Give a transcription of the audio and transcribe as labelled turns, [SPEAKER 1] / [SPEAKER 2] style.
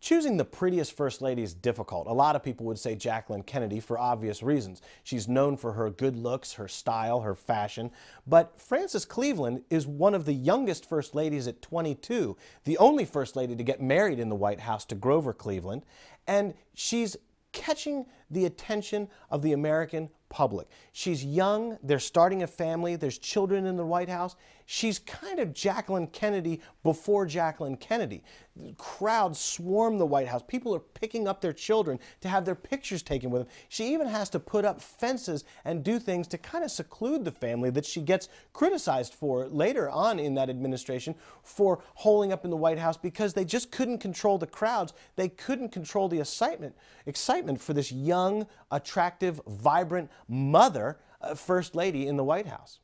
[SPEAKER 1] Choosing the prettiest First Lady is difficult. A lot of people would say Jacqueline Kennedy for obvious reasons. She's known for her good looks, her style, her fashion. But Frances Cleveland is one of the youngest First Ladies at 22, the only First Lady to get married in the White House to Grover Cleveland. And she's catching the attention of the American public. She's young, they're starting a family, there's children in the White House. She's kind of Jacqueline Kennedy before Jacqueline Kennedy crowds swarm the White House. People are picking up their children to have their pictures taken with them. She even has to put up fences and do things to kind of seclude the family that she gets criticized for later on in that administration for holding up in the White House because they just couldn't control the crowds. They couldn't control the excitement, excitement for this young, attractive, vibrant mother, uh, first lady in the White House.